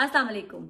असलाकुम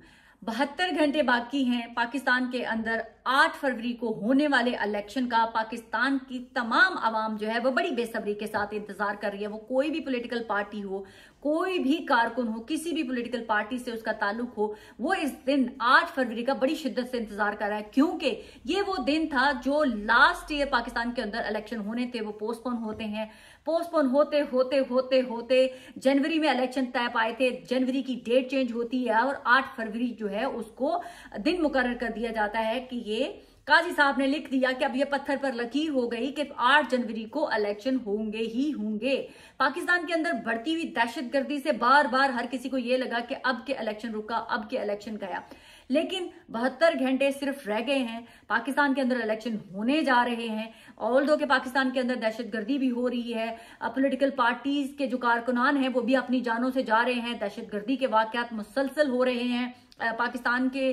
बहत्तर घंटे बाकी हैं पाकिस्तान के अंदर 8 फरवरी को होने वाले इलेक्शन का पाकिस्तान की तमाम आवाम जो है वो बड़ी बेसब्री के साथ इंतजार कर रही है वो कोई भी पॉलिटिकल पार्टी हो कोई भी कारकुन हो किसी भी पॉलिटिकल पार्टी से उसका ताल्लुक हो वो इस दिन 8 फरवरी का बड़ी शिद्दत से इंतजार कर रहा है क्योंकि ये वो दिन था जो लास्ट ईयर पाकिस्तान के अंदर इलेक्शन होने थे वो पोस्टपोन होते हैं पोस्टपोन होते होते होते होते जनवरी में इलेक्शन तय पाए थे जनवरी की डेट चेंज होती है और 8 फरवरी जो है उसको दिन मुकर कर दिया जाता है कि ये काजी साहब ने लिख दिया कि अब ये पत्थर पर लकीर हो गई कि 8 जनवरी को इलेक्शन होंगे ही होंगे पाकिस्तान के अंदर बढ़ती हुई दहशतगर्दी से बार बार हर किसी को ये लगा कि अब के इलेक्शन रुका अब के इलेक्शन गया लेकिन बहत्तर घंटे सिर्फ रह गए हैं पाकिस्तान के अंदर इलेक्शन होने जा रहे हैं ऑल दो के पाकिस्तान के अंदर दहशतगर्दी भी हो रही है पोलिटिकल पार्टीज के जो कारकुनान हैं वो भी अपनी जानों से जा रहे हैं दहशतगर्दी के वाकत मुसलसल हो रहे हैं पाकिस्तान के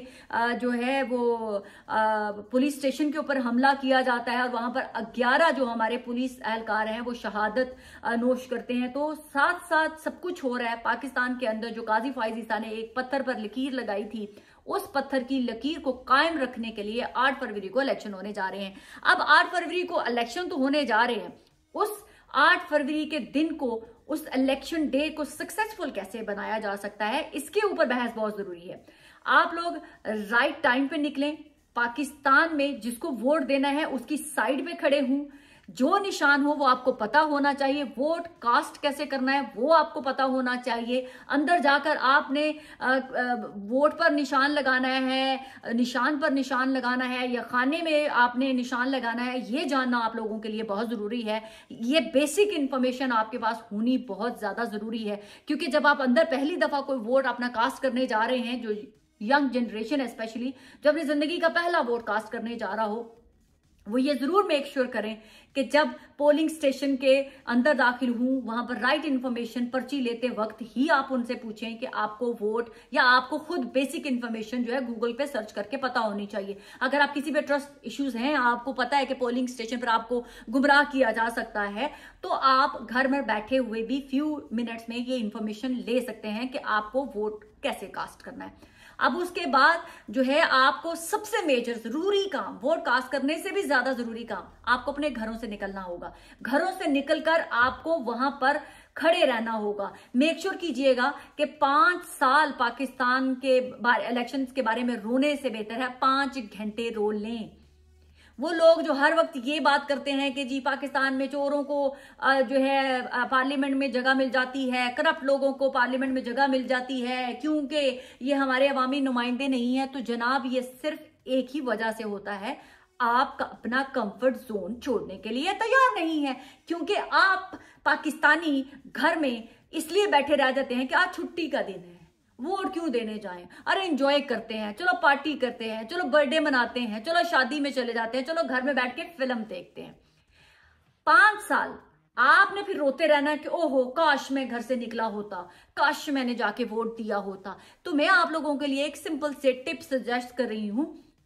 जो है वो पुलिस स्टेशन के ऊपर हमला किया जाता है और वहां पर ग्यारह जो हमारे पुलिस एहलकार हैं वो शहादत नोश करते हैं तो साथ साथ सब कुछ हो रहा है पाकिस्तान के अंदर जो काजी फाइज ने एक पत्थर पर लकीर लगाई थी उस पत्थर की लकीर को कायम रखने के लिए आठ फरवरी को इलेक्शन होने जा रहे हैं अब आठ फरवरी को इलेक्शन तो होने जा रहे हैं उस आठ फरवरी के दिन को उस इलेक्शन डे को सक्सेसफुल कैसे बनाया जा सकता है इसके ऊपर बहस बहुत जरूरी है आप लोग राइट टाइम पे निकलें पाकिस्तान में जिसको वोट देना है उसकी साइड पे खड़े हूं जो निशान हो वो आपको पता होना चाहिए वोट कास्ट कैसे करना है वो आपको पता होना चाहिए अंदर जाकर आपने वोट पर निशान लगाना है निशान पर निशान लगाना है या खाने में आपने निशान लगाना है ये जानना आप लोगों के लिए बहुत ज़रूरी है ये बेसिक इंफॉर्मेशन आपके पास होनी बहुत ज़्यादा ज़रूरी है क्योंकि जब आप अंदर पहली दफ़ा कोई वोट अपना कास्ट करने जा रहे हैं जो यंग जनरेशन है स्पेशली जो अपनी ज़िंदगी का पहला वोट कास्ट करने जा रहा हो वो ये जरूर मेक श्योर sure करें कि जब पोलिंग स्टेशन के अंदर दाखिल हूं वहां पर राइट इन्फॉर्मेशन पर्ची लेते वक्त ही आप उनसे पूछें कि आपको वोट या आपको खुद बेसिक इन्फॉर्मेशन जो है गूगल पे सर्च करके पता होनी चाहिए अगर आप किसी पे ट्रस्ट इश्यूज हैं आपको पता है कि पोलिंग स्टेशन पर आपको गुमराह किया जा सकता है तो आप घर में बैठे हुए भी फ्यू मिनट्स में ये इन्फॉर्मेशन ले सकते हैं कि आपको वोट कैसे कास्ट करना है अब उसके बाद जो है आपको सबसे मेजर जरूरी काम वोट कास्ट करने से भी ज्यादा जरूरी काम आपको अपने घरों से निकलना होगा घरों से निकलकर आपको वहां पर खड़े रहना होगा मेक श्योर कीजिएगा कि पांच साल पाकिस्तान के बारे इलेक्शन के बारे में रोने से बेहतर है पांच घंटे रो लें वो लोग जो हर वक्त ये बात करते हैं कि जी पाकिस्तान में चोरों को जो है पार्लियामेंट में जगह मिल जाती है करप्ट लोगों को पार्लियामेंट में जगह मिल जाती है क्योंकि ये हमारे अवामी नुमाइंदे नहीं है तो जनाब ये सिर्फ एक ही वजह से होता है आपका अपना कंफर्ट जोन छोड़ने के लिए तैयार नहीं है क्योंकि आप पाकिस्तानी घर में इसलिए बैठे रह जाते हैं कि आज छुट्टी का दिन है वोट क्यों देने जाएं अरे इंजॉय करते हैं चलो पार्टी करते हैं चलो बर्थडे मनाते हैं चलो शादी में चले जाते हैं चलो घर में बैठ के फिल्म देखते हैं पांच साल आपने फिर रोते रहना कि ओहो काश मैं घर से निकला होता काश मैंने जाके वोट दिया होता तो मैं आप लोगों के लिए एक सिंपल से टिप सजेस्ट कर रही हूं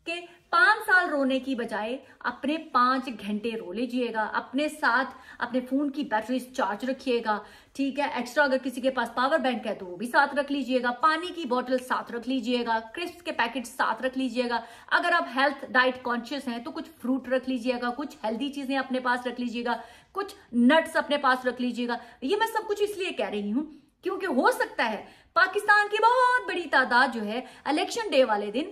कि पांच साल रोने की बजाय अपने पांच घंटे रो लीजिएगा अपने साथ अपने फोन की बैटरी चार्ज रखिएगा ठीक है एक्स्ट्रा अगर किसी के पास पावर बैंक है तो वो भी साथ रख लीजिएगा पानी की बोतल साथ रख लीजिएगा क्रिस्प के पैकेट साथ रख लीजिएगा अगर आप हेल्थ डाइट कॉन्शियस हैं तो कुछ फ्रूट रख लीजिएगा कुछ हेल्दी चीजें अपने पास रख लीजिएगा कुछ नट्स अपने पास रख लीजिएगा ये मैं सब कुछ इसलिए कह रही हूँ क्योंकि हो सकता है पाकिस्तान की बहुत बड़ी तादाद जो है इलेक्शन डे वाले दिन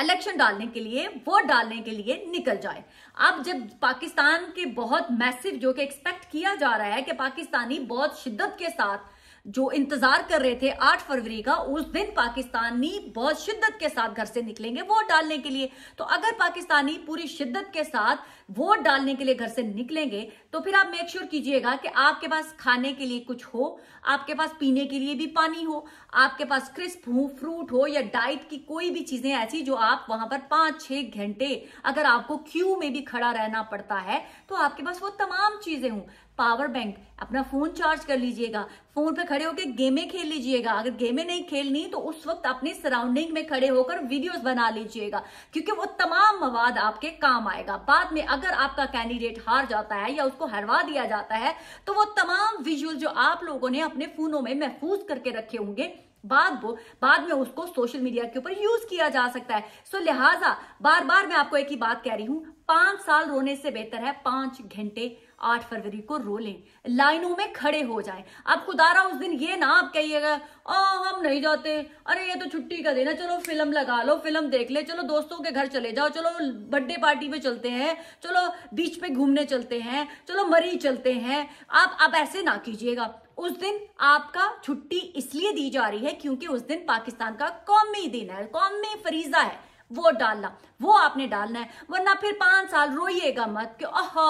इलेक्शन डालने के लिए वोट डालने के लिए निकल जाए अब जब पाकिस्तान के बहुत मैसिव जो कि एक्सपेक्ट किया जा रहा है कि पाकिस्तानी बहुत शिद्दत के साथ जो इंतजार कर रहे थे 8 फरवरी का उस दिन पाकिस्तानी बहुत शिद्दत के साथ घर से निकलेंगे वोट डालने के लिए तो अगर पाकिस्तानी पूरी शिद्दत के साथ वोट डालने के लिए घर से निकलेंगे तो फिर आप मेक श्योर कीजिएगा कि आपके पास खाने के लिए कुछ हो आपके पास पीने के लिए भी पानी हो आपके पास क्रिस्प हो फ्रूट हो या डाइट की कोई भी चीजें ऐसी जो आप वहां पर पांच छह घंटे अगर आपको क्यू में भी खड़ा रहना पड़ता है तो आपके पास वो तमाम चीजें हों पावर बैंक अपना फोन चार्ज कर लीजिएगा फोन पे खड़े होकर गेमें खेल लीजिएगा अगर गेमें नहीं खेलनी तो उस वक्त अपने सराउंडिंग में खड़े होकर वीडियोस बना लीजिएगा क्योंकि वो तमाम मवाद आपके काम आएगा बाद में अगर आपका कैंडिडेट हार जाता है या उसको हरवा दिया जाता है तो वो तमाम विजुअल जो आप लोगों ने अपने फोनों में महफूज करके रखे होंगे बाद वो बाद में उसको सोशल मीडिया के ऊपर यूज किया जा सकता है सो लिहाजा बार बार मैं आपको एक ही बात कह रही हूं पांच साल रोने से बेहतर है पांच घंटे आठ फरवरी को रो लें लाइनों में खड़े हो जाएं आप खुदारा उस दिन ये ना आप कहिएगा ओ हम नहीं जाते अरे ये तो छुट्टी का दिन है चलो फिल्म लगा लो फिल्म देख ले चलो दोस्तों के घर चले जाओ चलो बर्थडे पार्टी पे चलते हैं चलो बीच पे घूमने चलते हैं चलो मरी चलते हैं आप आप ऐसे ना कीजिएगा उस दिन आपका छुट्टी इसलिए दी जा रही है क्योंकि उस दिन पाकिस्तान का कौमी दिन है कौमी फरीजा है वो डालना वो आपने डालना है वरना फिर पांच साल रोइएगा मत कि आहा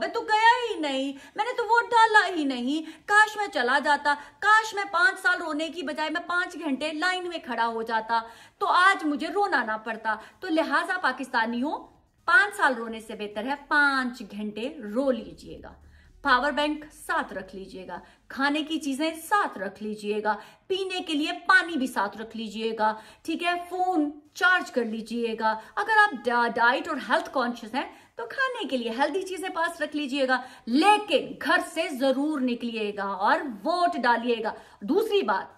मैं तो गया ही नहीं मैंने तो वोट डाला ही नहीं काश मैं चला जाता काश मैं पांच साल रोने की बजाय मैं पांच घंटे लाइन में खड़ा हो जाता तो आज मुझे रोना ना पड़ता तो लिहाजा पाकिस्तानियों पांच साल रोने से बेहतर है पांच घंटे रो लीजिएगा पावर बैंक साथ रख लीजिएगा खाने की चीजें साथ रख लीजिएगा पीने के लिए पानी भी साथ रख लीजिएगा ठीक है फोन चार्ज कर लीजिएगा अगर आप डाइट और हेल्थ कॉन्शियस हैं तो खाने के लिए हेल्दी चीजें पास रख लीजिएगा लेकिन घर से जरूर निकलिएगा और वोट डालिएगा दूसरी बात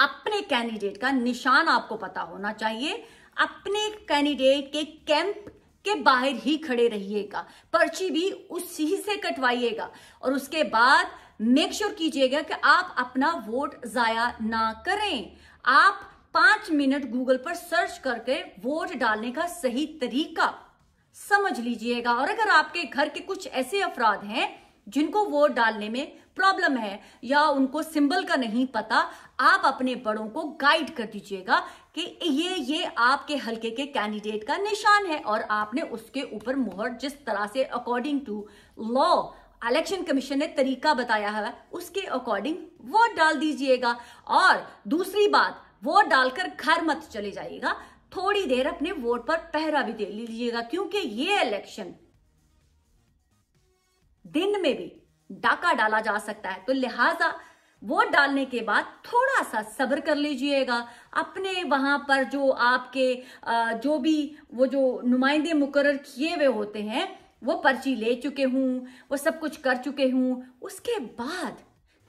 अपने कैंडिडेट का निशान आपको पता होना चाहिए अपने कैंडिडेट के कैंप के बाहर ही खड़े रहिएगा पर्ची भी उसी से कटवाइएगा और उसके बाद मेक श्योर sure कीजिएगा कि आप अपना वोट जाया ना करें आप पांच मिनट गूगल पर सर्च करके वोट डालने का सही तरीका समझ लीजिएगा और अगर आपके घर के कुछ ऐसे अफराद हैं जिनको वोट डालने में प्रॉब्लम है या उनको सिंबल का नहीं पता आप अपने बड़ों को गाइड कर दीजिएगा कि ये ये आपके हलके के कैंडिडेट का निशान है और आपने उसके ऊपर मोहर जिस तरह से according to law election commission ने तरीका बताया है उसके अकॉर्डिंग वोट डाल दीजिएगा और दूसरी बात वोट डालकर घर मत चले जाइएगा थोड़ी देर अपने वोट पर पहरा भी दे लीजिएगा क्योंकि ये इलेक्शन दिन में भी डाका डाला जा सकता है तो लिहाजा वोट डालने के बाद थोड़ा सा सब्र कर लीजिएगा अपने वहां पर जो आपके जो भी वो जो नुमाइंदे मुकर किए हुए होते हैं वो पर्ची ले चुके हूँ वो सब कुछ कर चुके हूँ उसके बाद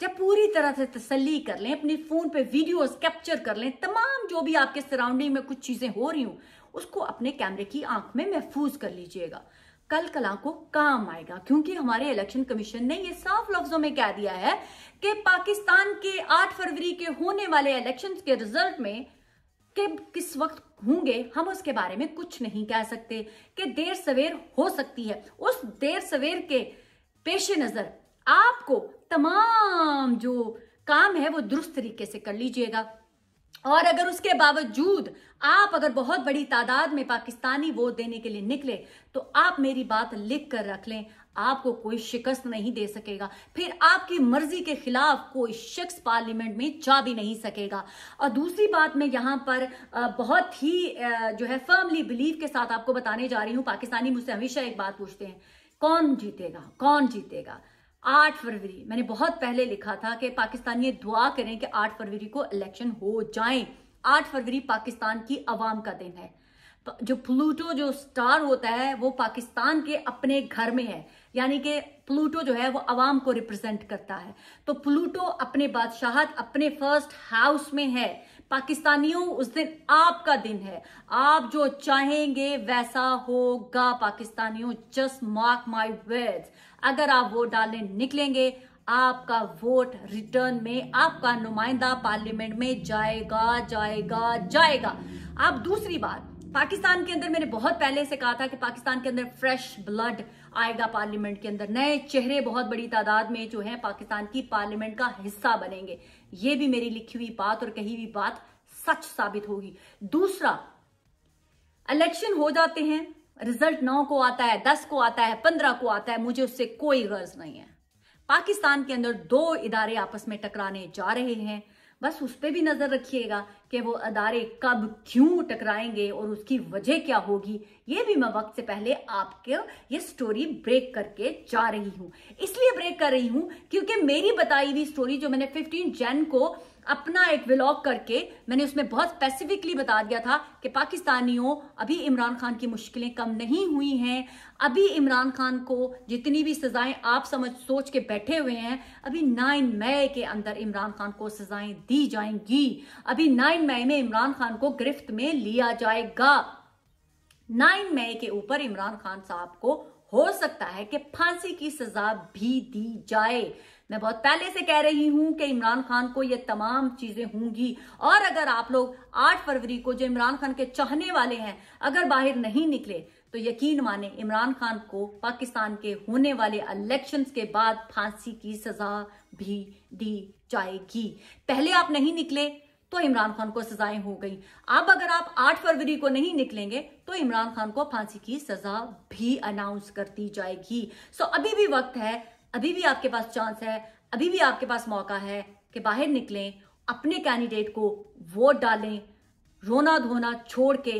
जब पूरी तरह से तसल्ली कर लें अपने फ़ोन पे वीडियोस कैप्चर कर लें तमाम जो भी आपके सराउंडिंग में कुछ चीज़ें हो रही हूँ उसको अपने कैमरे की आंख में महफूज कर लीजिएगा कल कला को काम आएगा क्योंकि हमारे इलेक्शन कमीशन ने यह साफ लफ्जों में कह दिया है कि पाकिस्तान के 8 फरवरी के होने वाले इलेक्शन के रिजल्ट में कि किस वक्त होंगे हम उसके बारे में कुछ नहीं कह सकते कि देर सवेर हो सकती है उस देर सवेर के पेश नज़र आपको तमाम जो काम है वो दुरुस्त तरीके से कर लीजिएगा और अगर उसके बावजूद आप अगर बहुत बड़ी तादाद में पाकिस्तानी वोट देने के लिए निकले तो आप मेरी बात लिख कर रख लें आपको कोई शिकस्त नहीं दे सकेगा फिर आपकी मर्जी के खिलाफ कोई शख्स पार्लियामेंट में जा भी नहीं सकेगा और दूसरी बात मैं यहां पर बहुत ही जो है फर्मली बिलीव के साथ आपको बताने जा रही हूं पाकिस्तानी मुझसे हमेशा एक बात पूछते हैं कौन जीतेगा कौन जीतेगा आठ फरवरी मैंने बहुत पहले लिखा था कि पाकिस्तानी दुआ करें कि आठ फरवरी को इलेक्शन हो जाए आठ फरवरी पाकिस्तान की आवाम का दिन है जो प्लूटो जो स्टार होता है वो पाकिस्तान के अपने घर में है यानी कि प्लूटो जो है वो आवाम को रिप्रेजेंट करता है तो प्लूटो अपने बादशाहत अपने फर्स्ट हाउस में है पाकिस्तानियों उस दिन आपका दिन है आप जो चाहेंगे वैसा होगा पाकिस्तानियों जस्ट मार्क माय वर्ड्स अगर आप वोट डालने निकलेंगे आपका वोट रिटर्न में आपका नुमाइंदा पार्लियामेंट में जाएगा जाएगा जाएगा अब दूसरी बात पाकिस्तान के अंदर मैंने बहुत पहले से कहा था कि पाकिस्तान के अंदर फ्रेश ब्लड आएगा पार्लियामेंट के अंदर नए चेहरे बहुत बड़ी तादाद में जो है पाकिस्तान की पार्लियामेंट का हिस्सा बनेंगे ये भी मेरी लिखी हुई बात और कही हुई बात सच साबित होगी दूसरा इलेक्शन हो जाते हैं रिजल्ट नौ को आता है दस को आता है पंद्रह को आता है मुझे उससे कोई गर्ज नहीं है पाकिस्तान के अंदर दो इदारे आपस में टकराने जा रहे हैं बस उस पर भी नज़र रखिएगा कि वो अदारे कब क्यों टकराएंगे और उसकी वजह क्या होगी ये भी मैं वक्त से पहले आपके ये स्टोरी ब्रेक करके जा रही हूँ इसलिए ब्रेक कर रही हूँ क्योंकि मेरी बताई हुई स्टोरी जो मैंने 15 जन को अपना एक व्लॉग करके मैंने उसमें बहुत स्पेसिफिकली बता दिया था कि पाकिस्तानियों अभी इमरान खान की मुश्किलें कम नहीं हुई हैं अभी इमरान खान को जितनी भी सजाएं आप समझ सोच के बैठे हुए हैं अभी नाइन मई के अंदर इमरान खान को सजाएं दी जाएंगी अभी नाइन मई में इमरान खान को गिरफ्त में लिया जाएगा नाइन मई के ऊपर इमरान खान साहब को हो सकता है कि फांसी की सजा भी दी जाए मैं बहुत पहले से कह रही हूं कि इमरान खान को ये तमाम चीजें होंगी और अगर आप लोग 8 फरवरी को जो इमरान खान के चाहने वाले हैं अगर बाहर नहीं निकले तो यकीन माने इमरान खान को पाकिस्तान के होने वाले इलेक्शन के बाद फांसी की सजा भी दी जाएगी पहले आप नहीं निकले तो इमरान खान को सजाएं हो गई अब अगर आप 8 फरवरी को नहीं निकलेंगे तो इमरान खान को फांसी की सजा भी अनाउंस कर दी जाएगी सो अभी भी वक्त है अभी भी आपके पास चांस है अभी भी आपके पास मौका है कि बाहर निकलें अपने कैंडिडेट को वोट डालें रोना धोना छोड़ के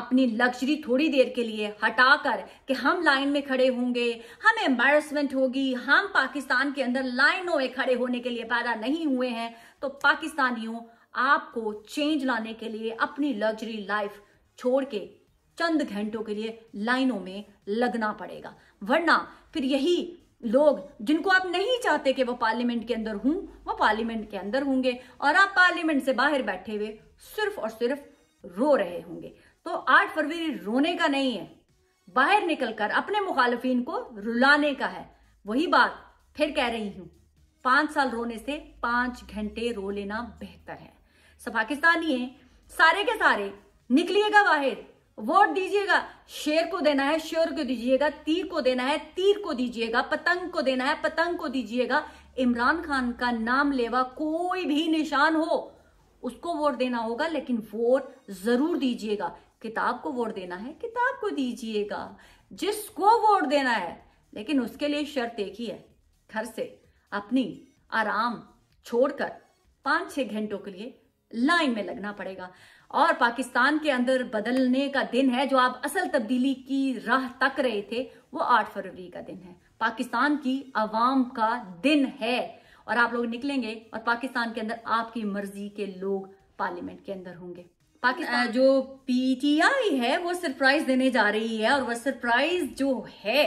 अपनी लग्जरी थोड़ी देर के लिए हटाकर कि हम लाइन में खड़े होंगे हम एम्बेरसमेंट होगी हम पाकिस्तान के अंदर लाइनों में खड़े होने के लिए पैदा नहीं हुए हैं तो पाकिस्तानियों आपको चेंज लाने के लिए अपनी लग्जरी लाइफ छोड़ के चंद घंटों के लिए लाइनों में लगना पड़ेगा वरना फिर यही लोग जिनको आप नहीं चाहते कि वो पार्लियामेंट के अंदर हों वो पार्लियामेंट के अंदर होंगे और आप पार्लियामेंट से बाहर बैठे हुए सिर्फ और सिर्फ रो रहे होंगे तो आठ फरवरी रोने का नहीं है बाहर निकलकर अपने मुखालफिन को रुलाने का है वही बात फिर कह रही हूं पांच साल रोने से पांच घंटे रो लेना बेहतर है सब पाकिस्तानी है सारे के सारे निकलिएगा बाहर वोट दीजिएगा शेर को देना है शेर को दीजिएगा तीर को देना है तीर को दीजिएगा पतंग को देना है पतंग को दीजिएगा इमरान खान का नाम लेवा कोई भी निशान हो उसको वोट देना होगा लेकिन वोट जरूर दीजिएगा किताब को वोट देना है किताब को दीजिएगा जिसको वोट देना है लेकिन उसके लिए शर्त एक ही है घर से अपनी आराम छोड़कर पांच छह घंटों के लिए लाइन में लगना पड़ेगा और पाकिस्तान के अंदर बदलने का दिन है जो आप असल तब्दीली की राह तक रहे थे वो आठ फरवरी का दिन है पाकिस्तान की आवाम का दिन है और आप लोग निकलेंगे और पाकिस्तान के अंदर आपकी मर्जी के लोग पार्लियामेंट के अंदर होंगे पाकिस्तान जो पीटीआई है वो सरप्राइज देने जा रही है और वह सरप्राइज जो है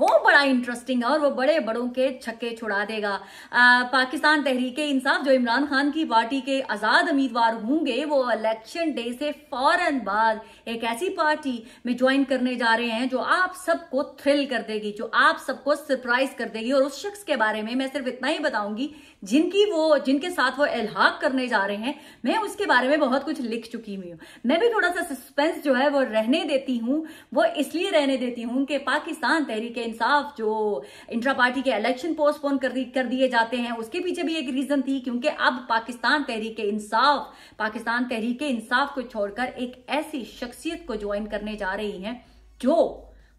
वो बड़ा इंटरेस्टिंग है और वो बड़े बड़ों के छक्के छुड़ा देगा आ, पाकिस्तान तहरीक इंसाफ जो इमरान खान की पार्टी के आज़ाद उम्मीदवार होंगे वो इलेक्शन डे से फौरन बाद एक ऐसी पार्टी में ज्वाइन करने जा रहे हैं जो आप सबको थ्रिल कर देगी जो आप सबको सरप्राइज कर देगी और उस शख्स के बारे में मैं सिर्फ इतना ही बताऊंगी जिनकी वो जिनके साथ वो एलहाक करने जा रहे हैं मैं उसके बारे में बहुत कुछ लिख चुकी हुई हूँ मैं भी थोड़ा सा सस्पेंस जो है वो रहने देती हूँ वो इसलिए रहने देती हूँ कि पाकिस्तान तहरीक इंसाफ जो इंट्रा पार्टी के इलेक्शन पोस्टपोन कर कर दिए जाते हैं उसके पीछे भी एक रीजन थी क्योंकि अब पाकिस्तान तहरीक इंसाफ पाकिस्तान तहरीक इंसाफ को छोड़कर एक ऐसी शख्सियत को ज्वाइन करने जा रही है जो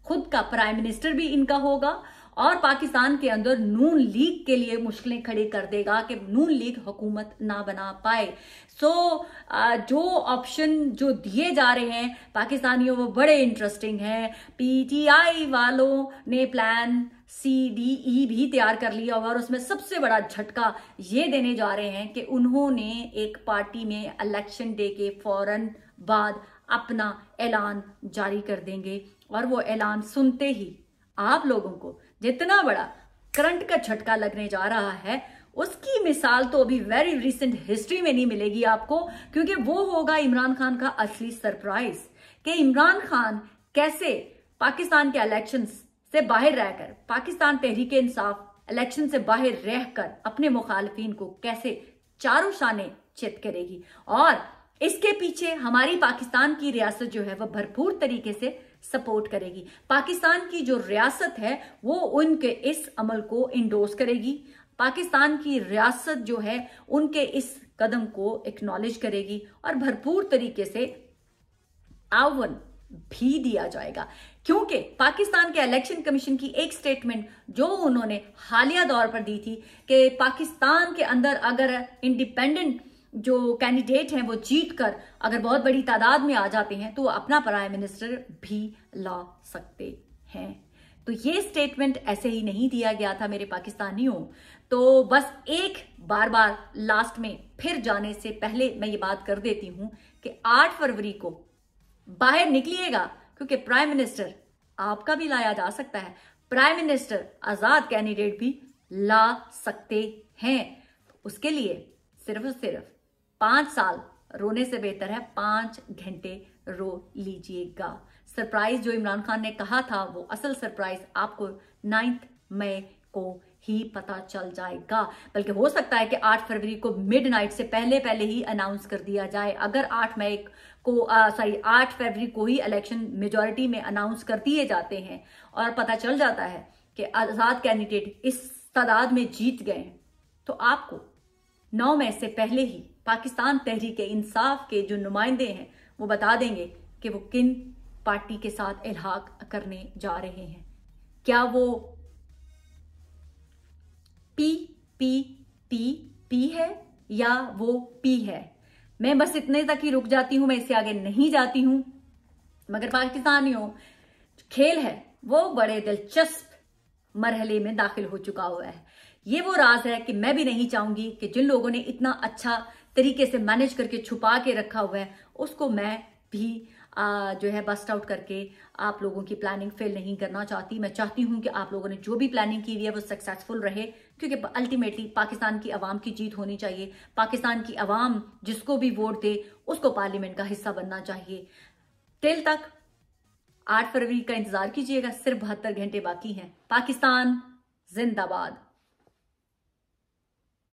खुद का प्राइम मिनिस्टर भी इनका होगा और पाकिस्तान के अंदर नून लीग के लिए मुश्किलें खड़ी कर देगा कि नून लीग हुकूमत ना बना पाए सो so, जो ऑप्शन जो दिए जा रहे हैं पाकिस्तानियों वो बड़े इंटरेस्टिंग हैं पीटीआई वालों ने प्लान सी डी ई भी तैयार कर लिया और उसमें सबसे बड़ा झटका ये देने जा रहे हैं कि उन्होंने एक पार्टी में इलेक्शन डे के फौरन बाद अपना ऐलान जारी कर देंगे और वो ऐलान सुनते ही आप लोगों को जितना बड़ा करंट का झटका लगने जा रहा है उसकी मिसाल तो अभी वेरी रिसेंट हिस्ट्री में नहीं मिलेगी आपको क्योंकि वो होगा इमरान खान का असली सरप्राइज कि इमरान खान कैसे पाकिस्तान के इलेक्शन से बाहर रहकर पाकिस्तान तहरीक इंसाफ इलेक्शन से बाहर रहकर अपने मुखालफी को कैसे चारों शाने चित करेगी और इसके पीछे हमारी पाकिस्तान की रियासत जो है वह भरपूर तरीके से सपोर्ट करेगी पाकिस्तान की जो रियासत है वो उनके इस अमल को इंडोर्स करेगी पाकिस्तान की रियासत जो है उनके इस कदम को एक्नॉलेज करेगी और भरपूर तरीके से आवन भी दिया जाएगा क्योंकि पाकिस्तान के इलेक्शन कमीशन की एक स्टेटमेंट जो उन्होंने हालिया दौर पर दी थी कि पाकिस्तान के अंदर अगर इंडिपेंडेंट जो कैंडिडेट हैं वो जीत कर अगर बहुत बड़ी तादाद में आ जाते हैं तो अपना प्राइम मिनिस्टर भी ला सकते हैं तो ये स्टेटमेंट ऐसे ही नहीं दिया गया था मेरे पाकिस्तानियों तो बस एक बार बार लास्ट में फिर जाने से पहले मैं ये बात कर देती हूं कि 8 फरवरी को बाहर निकलिएगा क्योंकि प्राइम मिनिस्टर आपका भी लाया जा सकता है प्राइम मिनिस्टर आजाद कैंडिडेट भी ला सकते हैं उसके लिए सिर्फ और सिर्फ पांच साल रोने से बेहतर है पांच घंटे रो लीजिएगा सरप्राइज जो इमरान खान ने कहा था वो असल सरप्राइज आपको नाइन्थ मई को ही पता चल जाएगा बल्कि हो सकता है कि 8 फरवरी को मिडनाइट से पहले पहले ही अनाउंस कर दिया जाए अगर 8 मई को सॉरी 8 फरवरी को ही इलेक्शन मेजोरिटी में अनाउंस कर दिए जाते हैं और पता चल जाता है कि आज़ाद कैंडिडेट इस तादाद में जीत गए तो आपको नौ मई से पहले ही पाकिस्तान तहरीक इंसाफ के जो नुमाइंदे हैं वो बता देंगे कि वो किन पार्टी के साथ इलाहाक करने जा रहे हैं क्या वो पी पी पी पी है या वो पी है मैं बस इतने तक ही रुक जाती हूं मैं इससे आगे नहीं जाती हूं मगर पाकिस्तानियों खेल है वो बड़े दिलचस्प मरहले में दाखिल हो चुका हुआ है ये वो राज है कि मैं भी नहीं चाहूंगी कि जिन लोगों ने इतना अच्छा तरीके से मैनेज करके छुपा के रखा हुआ है उसको मैं भी आ, जो है बस्ट आउट करके आप लोगों की प्लानिंग फेल नहीं करना चाहती मैं चाहती हूं कि आप लोगों ने जो भी प्लानिंग की हुई है वो सक्सेसफुल रहे क्योंकि अल्टीमेटली पाकिस्तान की आवाम की जीत होनी चाहिए पाकिस्तान की आवाम जिसको भी वोट दे उसको पार्लियामेंट का हिस्सा बनना चाहिए तेल तक आठ फरवरी का इंतजार कीजिएगा सिर्फ बहत्तर घंटे बाकी हैं पाकिस्तान जिंदाबाद